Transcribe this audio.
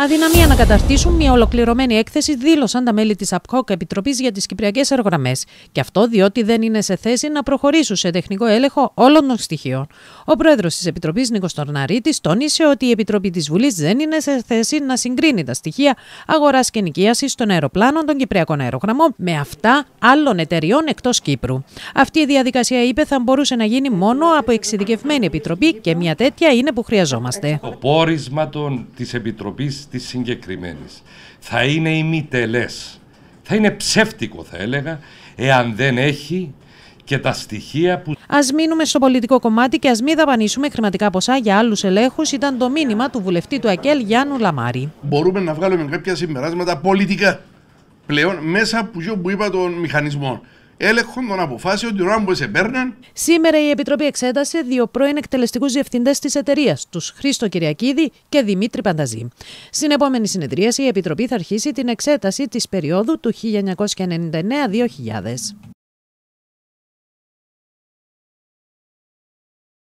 Αδυναμία να καταρτήσουν μια ολοκληρωμένη έκθεση, δήλωσαν τα μέλη της ΑΠΚΟΚ Επιτροπής για τις Κυπριακές Αερογραμμές. Και αυτό διότι δεν είναι σε θέση να προχωρήσουν σε τεχνικό έλεγχο όλων των στοιχείων. Ο πρόεδρος της Επιτροπής, Νίκος Τορναρίτη, τόνισε ότι η Επιτροπή της Βουλής δεν είναι σε θέση να συγκρίνει τα στοιχεία αγοράς και νοικίαση των αεροπλάνων των Κυπριακών Αερογραμμών με αυτά άλλων εταιριών εκτός Κύπρου. Αυτή η διαδικασία, είπε, θα μπορούσε να γίνει μόνο από εξειδικευμένη επιτροπή και μια τέτοια είναι που χρειαζόμαστε. Το πόρισμα της Επιτροπής της συγκεκριμένης. Θα είναι ημιτελές. Θα είναι ψεύτικο θα έλεγα, εάν δεν έχει και τα στοιχεία που. Ας μείνουμε στο πολιτικό κομμάτι και ας μην δαπανίσουμε χρηματικά ποσά για άλλους ελέγχους, ήταν το μήνυμα του βουλευτή του ΑΚΕΛ Γιάννου Λαμάρη. Μπορούμε να βγάλουμε κάποια συμπεράσματα πολιτικά πλέον μέσα από που είπα των μηχανισμών έλεγχο των αποφάσεων του Εμπέρναν. Σήμερα η Επιτροπή εξέτασε δύο πρώην εκτελεστικούς διευθυντές της εταιρείας, τους Χρήστο Κυριακίδη και Δημήτρη Πανταζή. Στην επόμενη συνεδρίαση, η Επιτροπή θα αρχίσει την εξέταση της περίοδου του 1999-2000.